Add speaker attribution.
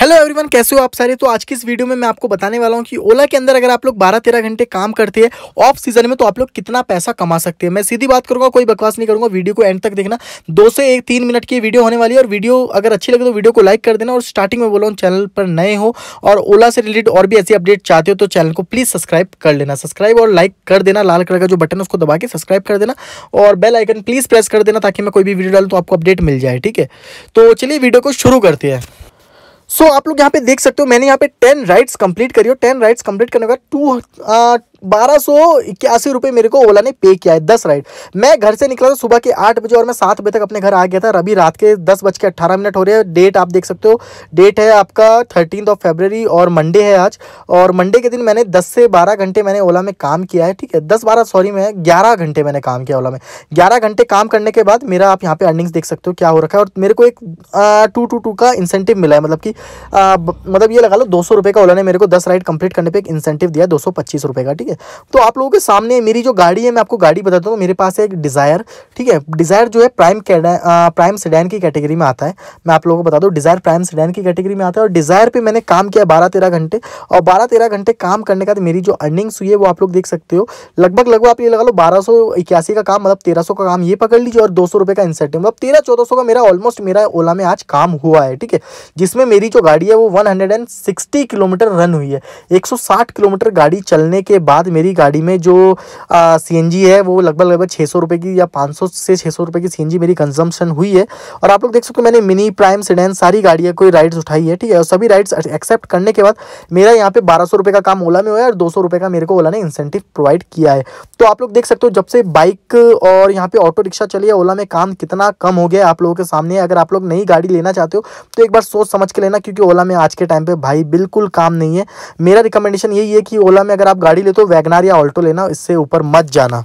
Speaker 1: hello everyone कैसे हो आप सारे तो आज की इस वीडियो में मैं आपको बताने वाला हूँ कि ओला के अंदर अगर आप लोग बारह तेरह घंटे काम करते हैं ऑफ सीजन में तो आप लोग कितना पैसा कमा सकते हैं मैं सीधी बात करूँगा कोई बकवास नहीं करूँगा वीडियो को एंड तक देखना दो से एक तीन मिनट की वीडियो होने वाली है और वीडियो अगर अच्छी लगे तो वीडियो को लाइक कर देना और स्टार्टिंग में बोला हूँ चैनल पर नए हो और ओला से रिलेटेड और भी ऐसी अपडेट चाहते हो तो चैनल को प्लीज़ सब्सक्राइब कर लेना सब्सक्राइब और लाइक कर देना लाल कलर का जो बटन है उसको दबा के सब्सक्राइब कर देना और बेल आइकन प्लीज़ प्रेस कर देना ताकि मैं कोई भी वीडियो डालूँ तो आपको अपडेट मिल जाए ठीक है तो चलिए वीडियो को शुरू करते हैं सो so, आप लोग यहाँ पे देख सकते हो मैंने यहाँ पे टेन राइड्स कंप्लीट करी हो टेन राइड्स कंप्लीट करने के बाद टू बारह सौ इक्यासी रुपये मेरे को ओला ने पे किया है दस राइड मैं घर से निकला था सुबह के आठ बजे और मैं सात बजे तक अपने घर आ गया था अभी रात के दस बज के अट्ठारह मिनट हो रहे हैं डेट आप देख सकते हो डेट है आपका थर्टीन ऑफ फेबररी और मंडे है आज और मंडे के दिन मैंने दस से बारह घंटे मैंने ओला में काम किया है ठीक है दस बारह सॉरी मैं ग्यारह घंटे मैंने काम किया ओला में ग्यारह घंटे काम करने के बाद मेरा आप यहाँ पे अर्निंग्स देख सकते हो क्या हो रखा है और मेरे को एक टू टू टू का इंसेंटिव मिला है मतलब कि मतलब ये लगा लो दो सौ का ओला ने मेरे को दस राइड कंप्लीट करने पर एक इंसेंटिव दिया दो सौ का ठीक है है तो आप लोगों के सामने मेरी जो गाड़ी है मैं आपको गाड़ी बताता हूँ मेरे पास है एक डिज़ायर ठीक है डिज़ायर जो है प्राइम प्राइम सेडैन की कैटेगरी में आता है मैं आप लोगों को बता दूँ डिज़ायर प्राइम सेडैन की कैटेगरी में आता है और डिज़ायर पर मैंने काम किया बारह तेरह घंटे और बारह तेरह घंटे काम करने का मेरी जो अर्निंग्स हुई है वो आप लोग देख सकते हो लगभग लगभग आप ये लगा लो बारह का काम मतलब तेरह का काम ये पकड़ लीजिए और दो का इंसेंटिव मतलब तेरह चौदह का मेरा ऑलमोस्ट मेरा ओला में आज काम हुआ है ठीक है जिसमें मेरी जो गाड़ी है वो वन किलोमीटर रन हुई है एक किलोमीटर गाड़ी चलने के बाद बाद मेरी गाड़ी में जो सी है वो लगभग लगभग छः सौ की या पाँच से छः सौ की सी मेरी कंजम्पन हुई है और आप लोग देख सकते हो मैंने मिनी प्राइम सीडेंस सारी गाड़ियाँ कोई राइड्स उठाई है ठीक है सभी राइड्स एक्सेप्ट करने के बाद मेरा यहाँ पे बारह सौ का काम ओला में हुआ है और दो सौ का मेरे को ओला ने इंसेंटिव प्रोवाइड किया है तो आप लोग देख सकते हो जब से बाइक और यहाँ पे ऑटो रिक्शा चली है ओला में काम कितना कम हो गया आप लोगों के सामने अगर आप लोग नई गाड़ी लेना चाहते हो तो एक बार सोच समझ के लेना क्योंकि ओला में आज के टाइम पे भाई बिल्कुल काम नहीं है मेरा रिकमेंडेशन यही है कि ओला में अगर आप गाड़ी लेते तो वैगनार या ऑल्टो लेना इससे ऊपर मत जाना